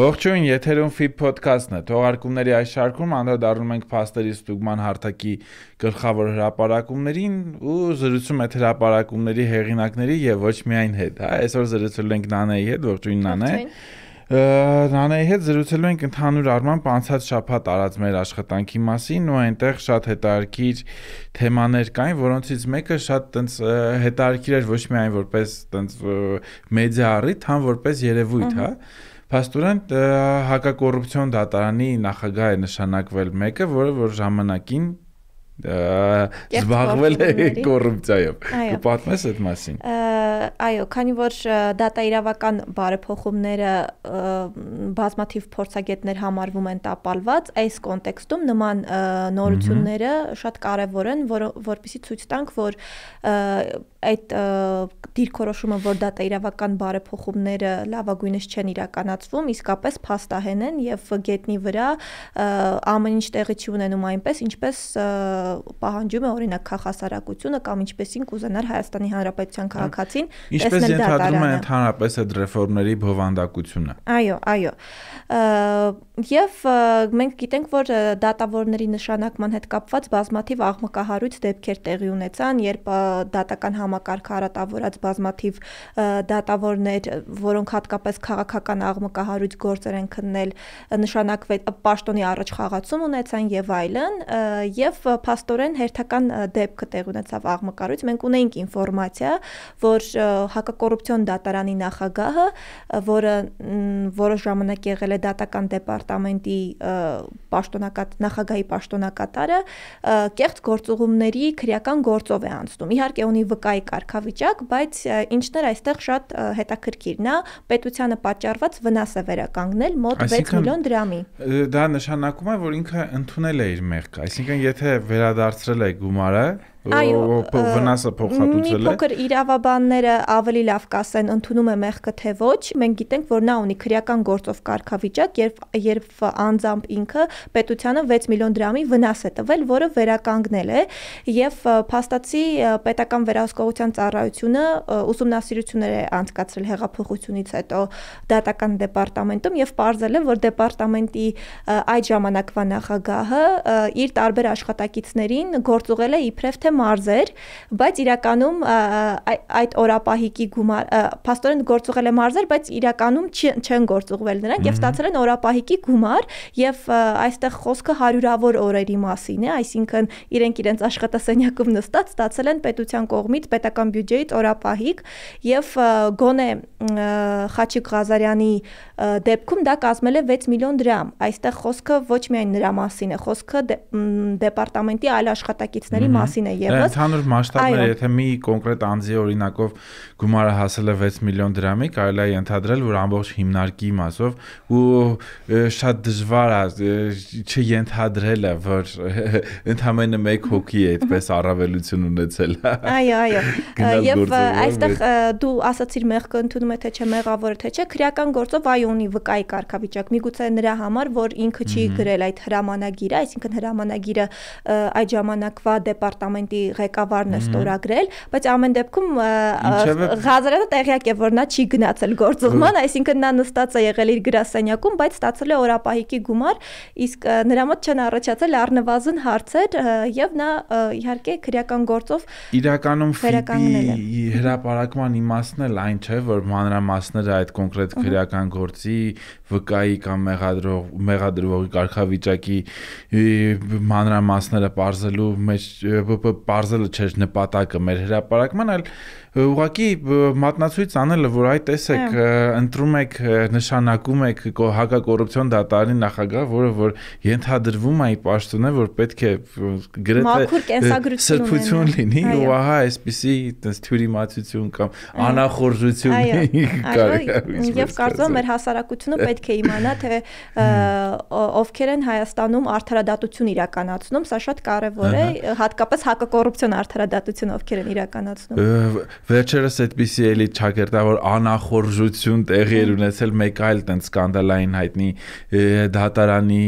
Ողջույն, եթերում Fit Podcast-ն է։ Թողարկումների այս շարքում անդրադառնում ենք փաստերի ստուգման հարթակի գլխավոր հրապարակումներին ու զրուցում այդ հրապարակումների հեղինակների եւ ոչ միայն հետ, հա։ Այսօր զրուցելու ենք Նանեի հետ, ողջույն Նանե։ Նանեի հետ զրուցելու ենք ընդհանուր առմամբ անցած շաբաթ արած մեր աշխատանքի մասին ու այնտեղ շատ հետաքրքիր թեմաներ կային, որոնցից մեկը շատ տենց հետաքրքիր էր ոչ միայն որպես տենց մեդիա առիթ, հան որպես երևույթ, հա։ Ա Փաստորեն հակակոռուպցիոն դատարանի նախագահ է նշանակվել մեկը, որը որ ժամանակին զբաղվել է կոռուպցիայով։ Կպատմես այդ մասին։ Այո, քանի որ դատա իրավական բարեփոխումները բազմաթիվ փորձագետներ համարվում են տապալված, այս կոնտեքստում նման նորությունները շատ կարևոր են, որ որպեսզի ցույց տանք, որ այդ դիրքորոշումը, որ դատա իրավական բարեփոխումները լավագույնս չեն իրականացվում, իսկապես փաստահեն են եւ գետնի վրա ամեն ինչ տեղի չի ունենում այնպես, ինչպես պահանջում է օրինակ քաղաքասարակությունը կամ ինչպեսին կուզենար Հայաստանի Հանրապետության քաղաքացին տեսնել դա դատարանը։ Ինչպես ենթադրում է ընդհանրապես այդ ռեֆորմների բովանդակությունը։ Այո, այո։ Եվ մենք գիտենք, որ դատավորների նշանակման հետ կապված բազմաթիվ աղմկահարույց դեպքեր տեղի ունեցան, երբ դատական համ համակարգը արատավորած բազմաթիվ դատավորներ, որոնք հատկապես քաղաքական աղմկահարույց գործեր են քննել, նշանակվել պաշտոնի առաջ խաղացում ունեցան եւ այլն, եւ փաստորեն հերթական դեպքը տեղ ունեցավ աղմկահարույց։ Մենք ունենք ինֆորմացիա, որ հակակոռուպցիոն դատարանի նախագահը, որը որոշ ժամանակ եղել է դատական դեպարտամենտի պաշտոնակատ նախագահի պաշտոնակատարը, կեղծ գործողումների քրեական գործով է անցնում։ Իհարկե ունի վկայ ՀՀ-ի կարգավիճակ, բայց ինչներ այստեղ շատ հետաքրքիրն է, պետությանը պատճառված վնաս է վերականգնել մոտ 6 միլիոն դրամի։ Դա նշանակում է, որ ինքը ընդունել է իր մեղքը, այսինքն եթե վերադարձրել է գումարը, Այո, վնասը փոխհատուցել է։ Մի փոքր իրավաբանները ավելի լավ կասեն, ընդունում է մեղքը թե ոչ։ Մենք գիտենք, որ նա ունի քրեական գործով կարգավիճակ, երբ երբ անձամբ ինքը պետությանը 6 միլիոն դրամի վնաս է տվել, որը վերականգնել է, եւ փաստացի պետական վերահսկողության ծառայությունը ուսումնասիրություններ է անցկացրել հեղափոխությունից հետո դատական դեպարտամենտում եւ ողջունել է, որ դեպարտամենտի այդ ժամանակվա նախագահը իր տարբեր աշխատակիցներին գործուղել է իբրև թե թե մարզ էր, բայց իրականում այդ օրապահիկի գումար փաստորեն գործուղել է մարզեր, բայց իրականում չեն գործուղվել նրանք եւ ստացել են օրապահիկի գումար եւ այստեղ խոսքը հարյուրավոր օրերի մասին է, այսինքն իրենք իրենց աշխատասենյակում նստած ստացել են պետության կողմից պետական բյուջեից օրապահիկ եւ գոնե Խաչիկ Ղազարյանի դեպքում դա կազմել է 6 միլիոն դրամ։ Այստեղ խոսքը ոչ միայն նրա մասին է, խոսքը դե-, դեպարտամենտի այլ աշխատակիցների մասին է եւս։ Ընդհանուր մասշտաբները, եթե մի կոնկրետ անձի օրինակով գումարը հասել է 6 միլիոն դրամի, կարելի է ենթադրել, որ ամբողջ հիմնարկի մասով ու շատ դժվար է չենթադրելը, որ ընդհանրապես մեկ հոգի է այդպես առավելություն ունեցել։ Այո, այո։ Եվ այստեղ դու ասացիր մեղքը ընդունում է թե չէ, մեղավոր թե չէ, քրեական գործով այո ունի վկայի կարգավիճակ։ Միգուցե նրա համար, որ ինքը չի գրել այդ հրամանագիրը, այսինքն հրամանագիրը այդ ժամանակվա դեպարտամենտ ֆոնդի ղեկավարն է ստորագրել, բայց ամեն դեպքում Ղազարյանը տեղյակ է, որ նա չի գնացել գործողման, այսինքն նա նստած է եղել իր գրասենյակում, բայց ստացել է օրապահիկի գումար, իսկ նրա մոտ չեն առաջացել առնվազն հարցեր եւ նա իհարկե քրեական գործով իրականում ֆիբի հրաապարակման իմաստն էլ այն չէ, որ մանրամասները այդ կոնկրետ քրեական գործի վկայի կամ մեղադրող մեղադրվողի կարգավիճակի մանրամասները բարձելու մեջ parzելը չէր նպատակը մեր հրաապարակման, այլ ուղղակի մատնացույց անելը, որ այ տեսեք, ընտրում եք, նշանակում եք հակակոռուպցիոն դատարանի նախագահ, որը որ ենթադրվում է պաշտոնը, որ պետք է գրեթե սրբություն լինի, ու ահա այսպիսի տես թյուրիմացություն կամ անախորժություն կարելի է։ Եվ կարծում եմ մեր հասարակությունը պետք է իմանա, թե ովքեր են Հայաստանում արդարադատություն իրականացնում, սա շատ կարևոր է, հատկապես հակա կոռուպցիոն արդարադատություն ովքեր են իրականացնում։ Վերջերս այդպիսի էլի ճակերտա որ անախորժություն տեղի էր ունեցել մեկ այլ տենց սկանդալային հայտնի դատարանի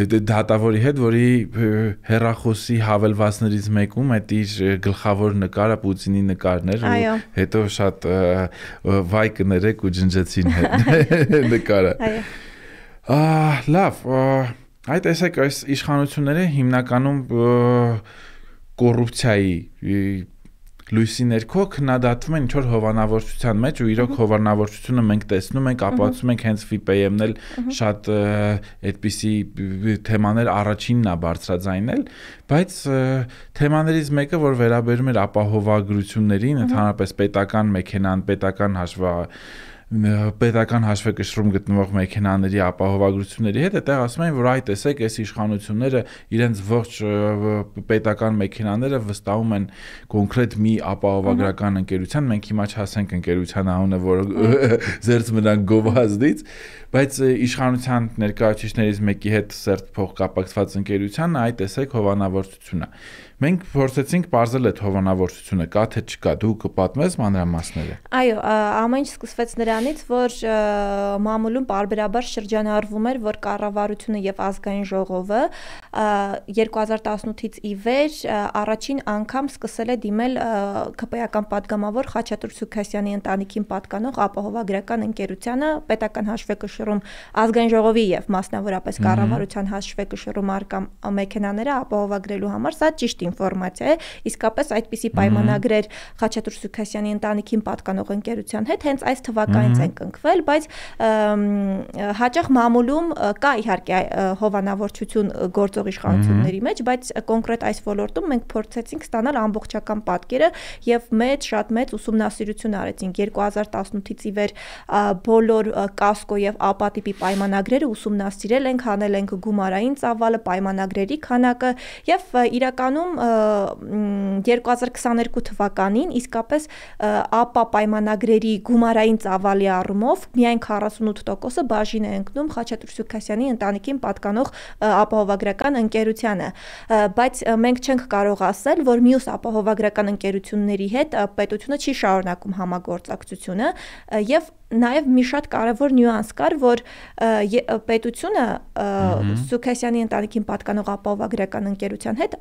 դե, դատավորի հետ, որի հերախոսի հավելվածներից մեկում այդ իր գլխավոր նկարը Պուտինի նկարներ ու հետո շատ վայ կներեք ու ջնջեցին հետ նկարը։ Այո։ Ահ, լավ, այդ էսեք այս իշխանությունները հիմնականում և, կոռուպցիայի լույսի ներքո քննադատվում են ինչ որ հովանավորչության մեջ ու իրոք հովանավորչությունը մենք տեսնում ենք, ապացուցում ենք հենց FIPM-ն էլ շատ այդպիսի թեմաներ առաջինն է բարձրաձայնել, բայց թեմաներից մեկը, որ վերաբերում էր ապահովագրություններին, ընդհանրապես պետական մեքենան, պետական հաշվա պետական հաշվեկշռում գտնվող մեքենաների ապահովագրությունների հետ, այդտեղ ասում են, որ այ տեսեք, այս իշխանությունները իրենց ողջ պետական մեքենաները վստահում են կոնկրետ մի ապահովագրական ընկերության, մենք հիմա չհասենք ընկերության անունը, որը ծերծ մնան գովազդից, բայց իշխանության ներկայացուցիչներից մեկի հետ սերտ փոխկապակցված ընկերության այ տեսեք հովանավորությունը։ Մենք փորձեցինք բարձել այդ հովանավորությունը կա թե չկա։ Դու կպատմես մանրամասները։ Այո, ամեն ինչ սկսվեց նրանից, որ մամուլում բարբերաբար շրջանառվում էր, որ կառավարությունը եւ ազգային ժողովը 2018-ից ի վեր առաջին անգամ սկսել է դիմել ԿՊԵական падգամավոր Խաչատուր Սուքասյանի ընտանիքին պատկանող ապահովագրական ընկերությանը պետական հաշվեկշռում ազգային ժողովի եւ մասնավորապես կառավարության հաշվեկշռում արկա մեքենաները ապահովագրելու համար սա ճիշտ ինֆորմացիա է, իսկապես այդպիսի պայմանագրեր Խաչատուր Սուքասյանի ընտանիքին պատկանող ընկերության հետ հենց այս թվականից են կնքվել, բայց հաճախ մամուլում կա իհարկե հովանավորչություն գործող իշխանությունների մեջ, բայց կոնկրետ այս ոլորտում մենք փորձեցինք ստանալ ամբողջական պատկերը եւ մեծ շատ մեծ ուսումնասիրություն արեցինք 2018-ից ի վեր բոլոր կասկո եւ ապատիպի պայմանագրերը ուսումնասիրել ենք, հանել ենք գումարային ծավալը, պայմանագրերի քանակը եւ իրականում 2022 թվականին իսկապես ԱՊԱ պայմանագրերի գումարային ծավալի առումով միայն 48%-ը բաժին է ընկնում Խաչատուր Սուքասյանի ընտանիքին պատկանող ապահովագրական ընկերությանը, բայց մենք չենք կարող ասել, որ մյուս ապահովագրական ընկերությունների հետ պետությունը չի շարունակում համագործակցությունը եւ նաև մի շատ կարևոր նյուանս կար, որ պետությունը Սուքեսյանի ընտանիքին պատկանող ապահովագրական ընկերության հետ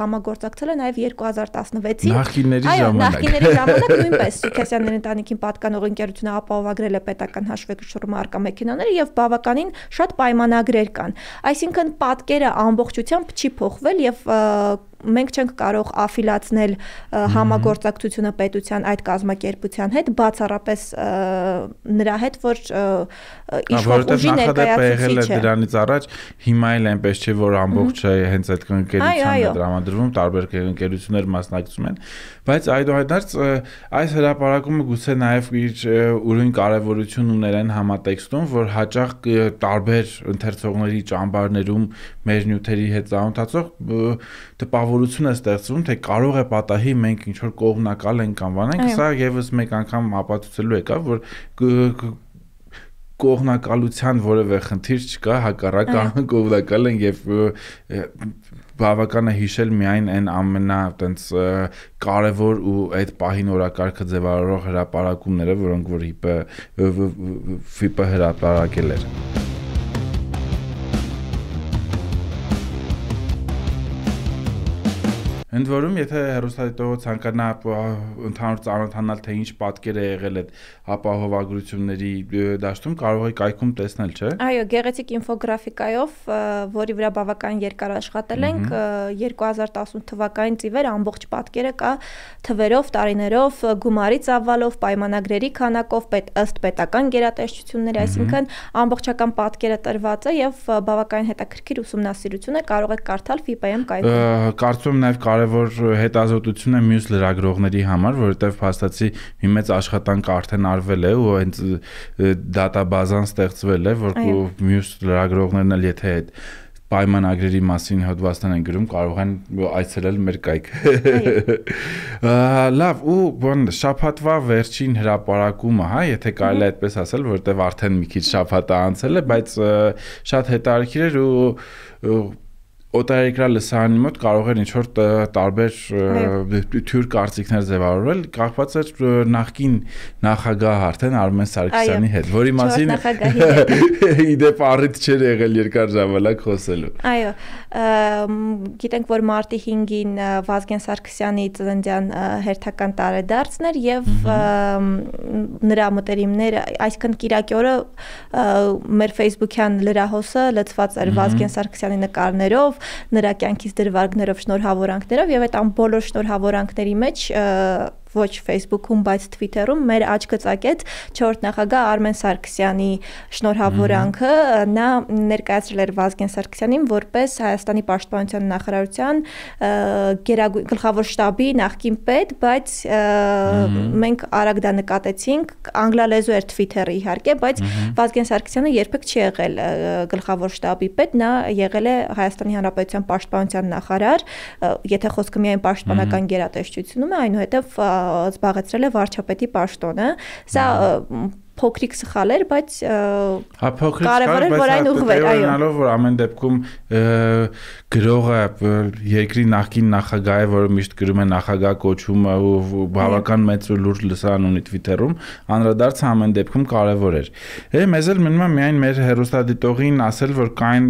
համագործակցել է նաև 2016-ին։ Նախկինների ժամանակ։ Նախկինների ժամանակ նույնպես Սուքեսյանի ընտանիքին պատկանող ընկերությունը ապահովագրել է պետական հաշվեկշռումը արկա մեքենաները եւ բավականին շատ պայմանագրեր կան։ Այսինքն պատկերը ամբողջությամբ չի փոխվել եւ մենք չենք կարող աֆիլացնել համագործակցությունը պետության այդ կազմակերպության հետ, բացառապես նրա հետ, որ իշխող ուժի ներկայացուցիչ է։ Դրանից առաջ հիմա էլ այնպես չէ, որ ամբողջը հենց այդ կընկերությանը դրամադրվում, տարբեր կընկերություններ մասնակցում են, բայց այդուհանդերձ այս հրաապարակումը գուցե նաև իր ուրույն կարևորություն ուներ այն համատեքստում, որ հաճախ տարբեր ընթերցողների ճամբարներում մեր նյութերի հետ ծանոթացող տպավորություն է ստեղծվում, թե կարող է պատահի մենք ինչ որ կողմնակալ ենք կամ բան ենք, սա եւս մեկ անգամ ապացուցելու եկա, որ կողմնակալության որևէ խնդիր չկա, հակառակ կողմնակալ են եւ բավական է հիշել միայն այն ամենա տենց կարևոր ու այդ պահին օրակարգը ձևավորող հրաապարակումները, որոնք որ հիպը հիպը հրաապարակել էր։ հիպ, հիպ, հիպ, հիպ, հիպ, հիպ, հիպ, հիպ, Ընդ որում, եթե հերոստատիտողը ցանկանա ընդհանուր ծանոթանալ թե ինչ պատկեր է եղել այդ ապահովագրությունների դաշտում, կարող է կայքում տեսնել, չէ՞։ Այո, գեղեցիկ ինֆոգրաֆիկայով, որի վրա բավական երկար աշխատել ենք, 2018 թվականից ի վեր ամբողջ պատկերը կա թվերով, տարիներով, գումարի ծավալով, պայմանագրերի քանակով, պետ ըստ պետական գերատեսչությունների, այսինքն ամբողջական պատկերը տրված է եւ բավական հետաքրքիր ուսումնասիրություն է կարող եք կարդալ FIPM կայքում։ Կարծում եմ նաեւ կարեւ կարևոր հետազոտություն է մյուս լրագրողների համար, որովհետև փաստացի մի մեծ աշխատանք արդեն արվել է ու հենց դատաբազան ստեղծվել է, որ մյուս լրագրողներն էլ եթե այդ պայմանագրերի մասին հոդվածներ են գրում, կարող են այցելել մեր կայքը։ Լավ, ու բան շափատվա վերջին հրաապարակումը, հա, եթե կարելի է այդպես ասել, որովհետև արդեն մի քիչ շափատը անցել է, բայց շատ հետաքրքիր էր ու օտարերկրյա լսարանի մոտ կարող էր ինչ-որ տարբեր դե, դե, թյուր կարծիքներ ձևավորել, կախված էր նախկին նախագահ արդեն Արմեն Սարգսյանի հետ, որի մասին իդեպ առիթ չէր եղել երկար ժամանակ խոսելու։ Այո, գիտենք, որ մարտի 5-ին Վազգեն Սարգսյանի ծննդյան հերթական տարեդարձն էր եւ նրա մտերիմները, այսինքն Կիրակի օրը մեր Facebook-յան լրահոսը լցված էր Վազգեն Սարգսյանի նկարներով նրա կյանքից դրվարգներով, շնորհավորանքներով եւ այդ ամբողջ շնորհավորանքների մեջ ոչ Facebook-ում, բայց Twitter-ում մեր աչ գծակեց չորրորդ նախագահ Արմեն Սարգսյանի շնորհավորանքը, նա ներկայացրել էր Վազգեն Սարգսյանին որպես Հայաստանի պաշտպանության նախարարության գլխավոր շտաբի նախկին պետ, բայց մենք արագ դա նկատեցինք, անգլալեզու էր Twitter-ը իհարկե, բայց Վազգեն Սարգսյանը երբեք չի եղել գլխավոր շտաբի պետ, նա եղել է Հայաստանի Հանրապետության պաշտպանության նախարար, եթե խոսքը միայն պաշտպանական գերատեսչությունում է, այնուհետև զբաղեցրել է վարչապետի պաշտոնը։ Սա փոքրիկ սխալեր, բայց հա, կարևոր էր, որ հա, այն ուղղվեր, այո։ Ունենալով, որ ամեն դեպքում գրողը երկրի նախին նախագահը, որը միշտ գրում է նախագահ կոչումը ու բավական մեծ ու լուրջ լսան ունի Twitter-ում, անդրադարձը ամեն դեպքում կարևոր էր։ Է, մեզ էլ մնում է միայն մեր հերոստատիտողին ասել, որ կային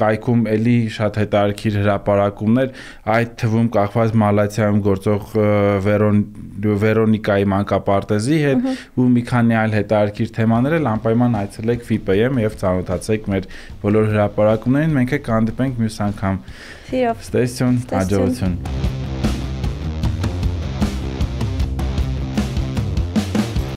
կայքում էլի շատ հետաքրքիր հրապարակումներ, այդ թվում կախված Մալայզիայում գործող Վերոն Վերոնիկայի մանկապարտեզի հետ ու մի քանի այլ հետաքրքիր հետաքրքիր թեմաներ էլ անպայման այցելեք VIP-ը եւ ծանոթացեք մեր բոլոր հրապարակումներին։ Մենք կհանդիպենք մյուս անգամ։ Սիրով։ Ստեսություն, հաջողություն։ Ստեսություն.